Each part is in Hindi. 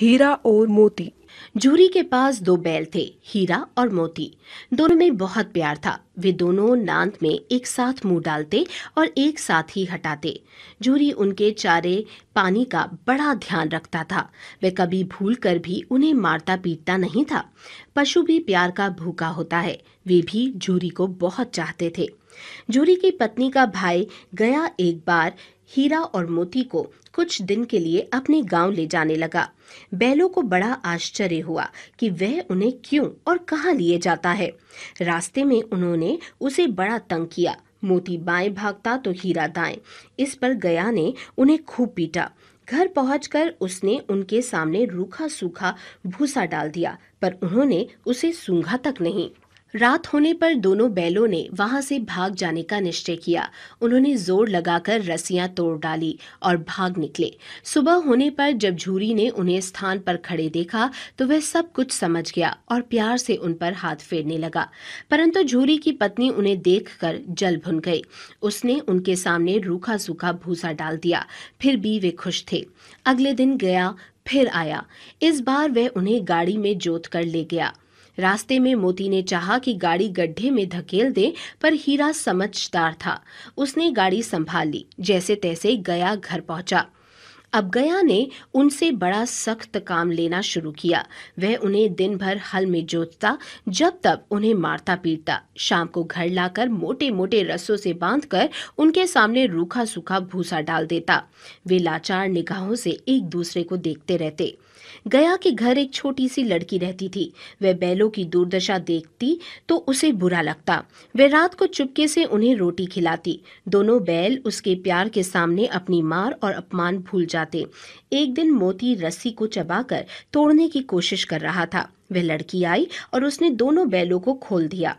हीरा और मोती जूरी के पास दो बैल थे हीरा और मोती दोनों में बहुत प्यार था वे दोनों नांद में एक साथ मुंह डालते और एक साथ ही हटाते जूरी उनके चारे पानी का बड़ा ध्यान रखता था वह कभी भूल कर भी उन्हें मारता पीटता नहीं था पशु भी प्यार का भूखा होता है वे भी जूरी को बहुत चाहते थे जूरी की पत्नी का भाई गया एक बार हीरा और मोती को कुछ दिन के लिए अपने गांव ले जाने लगा बैलों को बड़ा आश्चर्य हुआ कि वह उन्हें क्यों और कहां लिए जाता है रास्ते में उन्होंने उसे बड़ा तंग किया मोती बाएं भागता तो हीरा दाएं इस पर गया ने उन्हें खूब पीटा घर पहुंचकर उसने उनके सामने रूखा सूखा भूसा डाल दिया पर उन्होंने उसे सूंघा तक नहीं रात होने पर दोनों बैलों ने वहां से भाग जाने का निश्चय किया उन्होंने जोर लगाकर रस्सियां तोड़ डाली और भाग निकले सुबह होने पर जब झूरी ने उन्हें स्थान पर खड़े देखा तो वह सब कुछ समझ गया और प्यार से उन पर हाथ फेरने लगा परंतु झूरी की पत्नी उन्हें देखकर जल भुन गई उसने उनके सामने रूखा सूखा भूसा डाल दिया फिर भी वे खुश थे अगले दिन गया फिर आया इस बार वह उन्हें गाड़ी में जोत कर ले गया रास्ते में मोती ने चाहा कि गाड़ी गड्ढे में धकेल दे पर हीरा समझदार था उसने गाड़ी संभाल ली जैसे तैसे गया घर पहुंचा अब गया ने उनसे बड़ा सख्त काम लेना शुरू किया वह उन्हें दिन भर हल में जोतता जब तब उन्हें मारता पीटता शाम को घर लाकर मोटे मोटे रस्सों से बांधकर उनके सामने रूखा सूखा भूसा डाल देता वे लाचार निगाहों से एक दूसरे को देखते रहते गया के घर एक छोटी सी लड़की रहती थी वह बैलों की दुर्दशा देखती तो उसे बुरा लगता वह रात को चुपके से उन्हें रोटी खिलाती दोनों बैल उसके प्यार के सामने अपनी मार और अपमान भूल जाते एक दिन मोती रस्सी को चबाकर तोड़ने की कोशिश कर रहा था वह लड़की आई और उसने दोनों बैलों को खोल दिया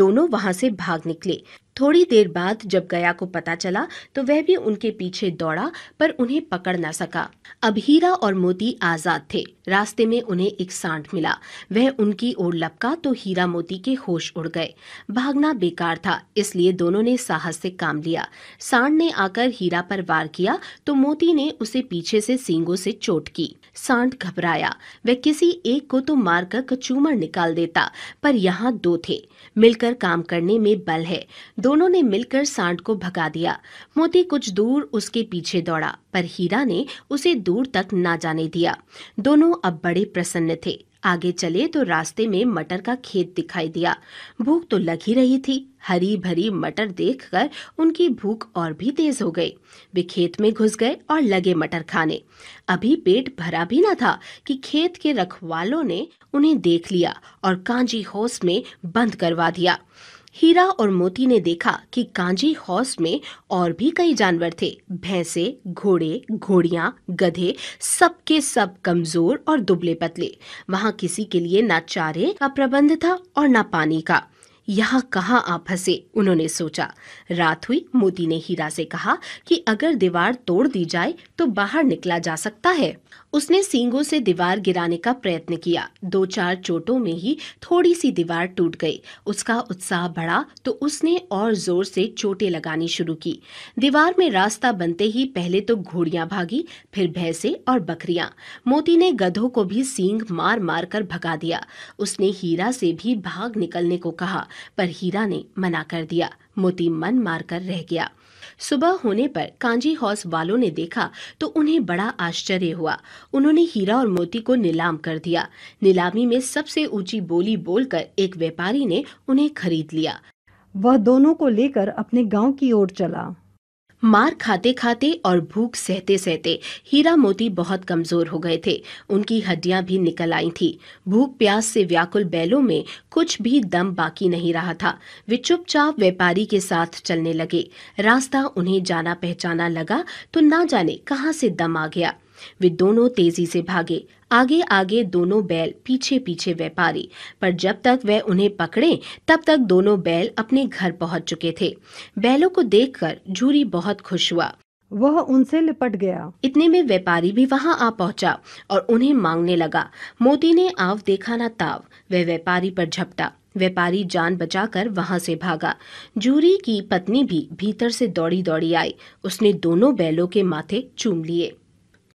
दोनों वहां से भाग निकले थोड़ी देर बाद जब गया को पता चला तो वह भी उनके पीछे दौड़ा पर उन्हें पकड़ न सका अब हीरा और मोती आजाद थे रास्ते में उन्हें एक सांड मिला वह उनकी ओर लपका तो हीरा मोती के होश उड़ गए भागना बेकार था इसलिए दोनों ने साहस से काम लिया सांड ने आकर हीरा पर वार किया तो मोती ने उसे पीछे से सींगों से चोट की सांड घबराया वह किसी एक को तो मारकर कचूमर निकाल देता पर यहाँ दो थे मिलकर काम करने में बल है दोनों ने मिलकर सांड को भगा दिया मोती कुछ दूर उसके पीछे दौड़ा पर हीरा ने उसे दूर तक ना जाने दिया दोनों अब बड़े प्रसन्न थे आगे चले तो रास्ते में मटर का खेत दिखाई दिया भूख तो लग ही रही थी हरी भरी मटर देखकर उनकी भूख और भी तेज हो गई वे खेत में घुस गए और लगे मटर खाने अभी पेट भरा भी ना था कि खेत के रखवालों ने उन्हें देख लिया और कांजी होश में बंद करवा दिया हीरा और मोती ने देखा कि कांजी हौस में और भी कई जानवर थे भैंसे घोड़े घोड़ियां गधे सब सब कमजोर और दुबले पतले वहां किसी के लिए ना चारे का प्रबंध था और ना पानी का यहाँ कहाँ आप फंसे उन्होंने सोचा रात हुई मोती ने हीरा से कहा कि अगर दीवार तोड़ दी जाए तो बाहर निकला जा सकता है उसने सींगों से दीवार गिराने का प्रयत्न किया दो चार चोटों में ही थोड़ी सी दीवार टूट गई उसका उत्साह बढ़ा तो उसने और जोर से चोटें लगानी शुरू की दीवार में रास्ता बनते ही पहले तो घोड़ियां भागी फिर भैंसे और बकरियां मोती ने गधों को भी सींग मार मार कर भगा दिया उसने हीरा से भी भाग निकलने को कहा पर हीरा ने मना कर दिया मोती मन मार कर रह गया सुबह होने पर कांजी हाउस वालों ने देखा तो उन्हें बड़ा आश्चर्य हुआ उन्होंने हीरा और मोती को नीलाम कर दिया नीलामी में सबसे ऊंची बोली बोलकर एक व्यापारी ने उन्हें खरीद लिया वह दोनों को लेकर अपने गांव की ओर चला मार खाते खाते और भूख सहते सहते हीरा मोती बहुत कमजोर हो गए थे उनकी हड्डियां भी निकल आई थी भूख प्यास से व्याकुल बैलों में कुछ भी दम बाकी नहीं रहा था वे चुपचाप व्यापारी के साथ चलने लगे रास्ता उन्हें जाना पहचाना लगा तो ना जाने कहाँ से दम आ गया वे दोनों तेजी से भागे आगे आगे दोनों बैल पीछे पीछे व्यापारी पर जब तक वह उन्हें पकड़े तब तक दोनों बैल अपने घर पहुंच चुके थे बैलों को देखकर झूरी बहुत खुश हुआ वह उनसे लिपट गया इतने में व्यापारी भी वहां आ पहुंचा और उन्हें मांगने लगा मोती ने आव देखा ना ताव वह व्यापारी पर झपटा व्यापारी जान बचाकर वहां से भागा जूरी की पत्नी भी भीतर से दौड़ी दौड़ी आई उसने दोनों बैलों के माथे चूम लिए